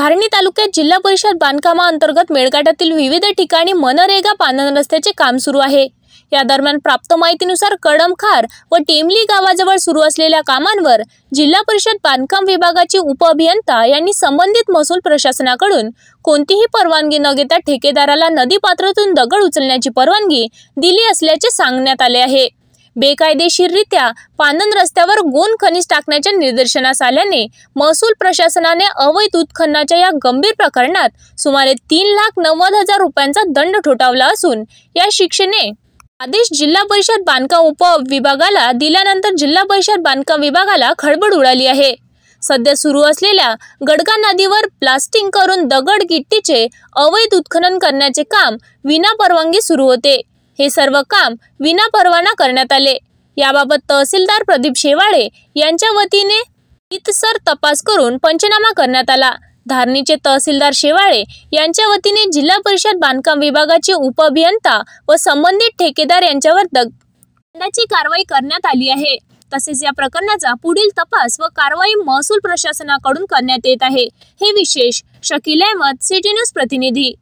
धारणी तालुक्यात जिल्हा परिषद अंतर्गत मेळघाटातील विविध ठिकाणी मनरेगा पानन रस्त्याचे काम सुरू आहे या दरम्यान प्राप्त माहितीनुसार कडमखार व टेमली गावाजवळ सुरू असलेल्या कामांवर जिल्हा परिषद बांधकाम उप उपअभियंता यांनी संबंधित महसूल प्रशासनाकडून कोणतीही परवानगी न घेता ठेकेदाराला नदीपात्रातून दगड उचलण्याची परवानगी दिली असल्याचे सांगण्यात आले आहे बेकायदेशीररित्या पानन रस्त्यावर गोन खनिज टाकण्याच्या निदर्शनास आल्याने महसूल प्रशासनाने अवैध उत्खननाच्या या गंभीर प्रकरणात सुमारे तीन लाख नव्वद हजार रुपयांचा दंड ठोठावला असून या शिक्षेने आदेश जिल्हा परिषद बांधकाम उपविभागाला दिल्यानंतर जिल्हा परिषद बांधकाम विभागाला खळबळ उडाली आहे सध्या सुरू असलेल्या गडगा नदीवर प्लास्टिंग करून दगड गिट्टीचे अवैध उत्खनन करण्याचे काम विनापरवानगी सुरू होते हे सर्व काम विना परवाना करण्यात आले याबाबत तहसीलदार प्रदीप शेवाळे यांच्या वतीने इतसर तपास करून पंचनामा करण्यात आला धारणीचे तहसीलदार शेवाळे यांच्या वतीने जिल्हा परिषद बांधकाम विभागाचे अभियंता व संबंधित ठेकेदार यांच्यावर दंडाची कारवाई करण्यात आली आहे तसेच या प्रकरणाचा पुढील तपास व कारवाई महसूल प्रशासनाकडून करण्यात येत आहे हे विशेष शकील अहमद सिटी न्यूज प्रतिनिधी